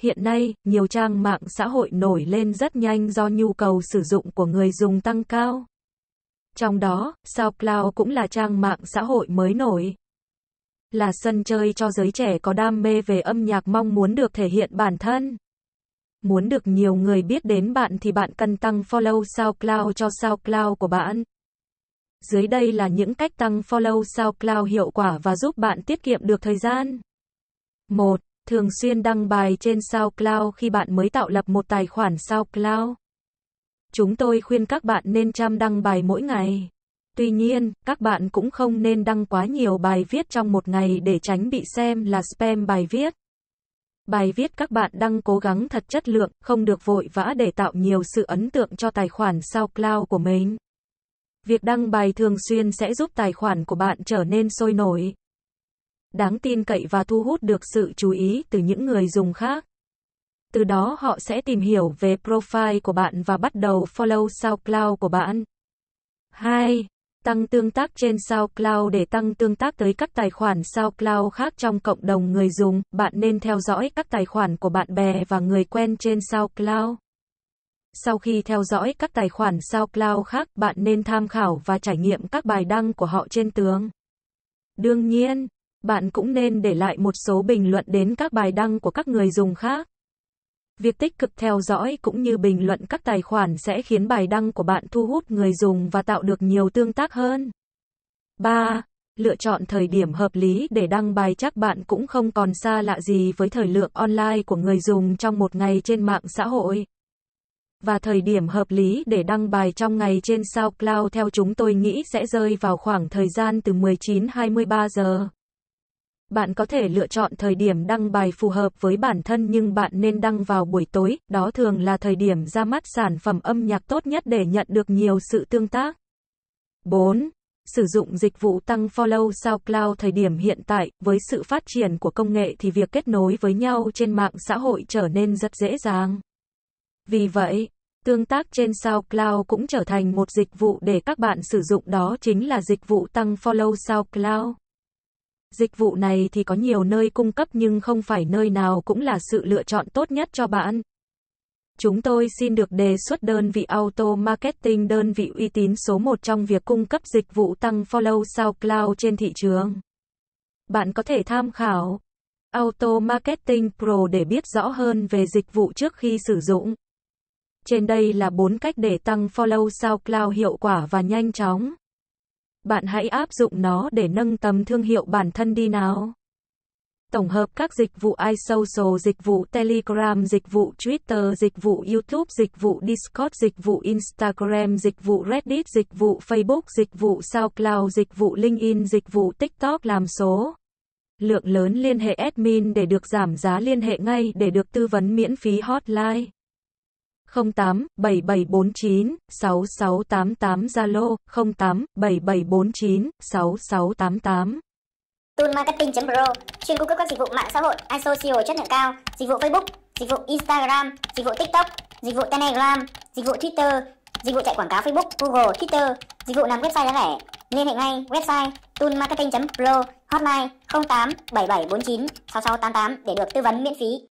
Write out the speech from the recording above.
Hiện nay, nhiều trang mạng xã hội nổi lên rất nhanh do nhu cầu sử dụng của người dùng tăng cao. Trong đó, SoundCloud cũng là trang mạng xã hội mới nổi. Là sân chơi cho giới trẻ có đam mê về âm nhạc mong muốn được thể hiện bản thân. Muốn được nhiều người biết đến bạn thì bạn cần tăng follow SoundCloud cho SoundCloud của bạn. Dưới đây là những cách tăng follow SoundCloud hiệu quả và giúp bạn tiết kiệm được thời gian. 1 thường xuyên đăng bài trên SoundCloud khi bạn mới tạo lập một tài khoản SoundCloud. Chúng tôi khuyên các bạn nên chăm đăng bài mỗi ngày. Tuy nhiên, các bạn cũng không nên đăng quá nhiều bài viết trong một ngày để tránh bị xem là spam bài viết. Bài viết các bạn đăng cố gắng thật chất lượng, không được vội vã để tạo nhiều sự ấn tượng cho tài khoản SoundCloud của mình. Việc đăng bài thường xuyên sẽ giúp tài khoản của bạn trở nên sôi nổi đáng tin cậy và thu hút được sự chú ý từ những người dùng khác. Từ đó họ sẽ tìm hiểu về profile của bạn và bắt đầu follow SoundCloud của bạn. 2. Tăng tương tác trên SoundCloud để tăng tương tác tới các tài khoản SoundCloud khác trong cộng đồng người dùng, bạn nên theo dõi các tài khoản của bạn bè và người quen trên SoundCloud. Sau khi theo dõi các tài khoản SoundCloud khác, bạn nên tham khảo và trải nghiệm các bài đăng của họ trên tường. Đương nhiên, bạn cũng nên để lại một số bình luận đến các bài đăng của các người dùng khác. Việc tích cực theo dõi cũng như bình luận các tài khoản sẽ khiến bài đăng của bạn thu hút người dùng và tạo được nhiều tương tác hơn. 3. Lựa chọn thời điểm hợp lý để đăng bài chắc bạn cũng không còn xa lạ gì với thời lượng online của người dùng trong một ngày trên mạng xã hội. Và thời điểm hợp lý để đăng bài trong ngày trên SoundCloud theo chúng tôi nghĩ sẽ rơi vào khoảng thời gian từ 19-23 giờ. Bạn có thể lựa chọn thời điểm đăng bài phù hợp với bản thân nhưng bạn nên đăng vào buổi tối, đó thường là thời điểm ra mắt sản phẩm âm nhạc tốt nhất để nhận được nhiều sự tương tác. 4. Sử dụng dịch vụ tăng follow cloud thời điểm hiện tại, với sự phát triển của công nghệ thì việc kết nối với nhau trên mạng xã hội trở nên rất dễ dàng. Vì vậy, tương tác trên SoundCloud cũng trở thành một dịch vụ để các bạn sử dụng đó chính là dịch vụ tăng follow SoundCloud. Dịch vụ này thì có nhiều nơi cung cấp nhưng không phải nơi nào cũng là sự lựa chọn tốt nhất cho bạn. Chúng tôi xin được đề xuất đơn vị Auto Marketing đơn vị uy tín số 1 trong việc cung cấp dịch vụ tăng follow sau SoundCloud trên thị trường. Bạn có thể tham khảo Auto Marketing Pro để biết rõ hơn về dịch vụ trước khi sử dụng. Trên đây là 4 cách để tăng follow sau SoundCloud hiệu quả và nhanh chóng bạn hãy áp dụng nó để nâng tầm thương hiệu bản thân đi nào. Tổng hợp các dịch vụ iSocial, dịch vụ Telegram, dịch vụ Twitter, dịch vụ YouTube, dịch vụ Discord, dịch vụ Instagram, dịch vụ Reddit, dịch vụ Facebook, dịch vụ SoundCloud, dịch vụ LinkedIn, dịch vụ TikTok làm số. Lượng lớn liên hệ admin để được giảm giá liên hệ ngay để được tư vấn miễn phí hotline. 08774966888 Zalo 0877496688. Tool Marketing.pro chuyên cung cấp các dịch vụ mạng xã hội, iso asocial e chất lượng cao, dịch vụ Facebook, dịch vụ Instagram, dịch vụ TikTok, dịch vụ Telegram, dịch vụ Twitter, dịch vụ chạy quảng cáo Facebook, Google, Twitter, dịch vụ làm website giá rẻ. Liên hệ ngay website toolmarketing.pro hotline 08 7749 6688 để được tư vấn miễn phí.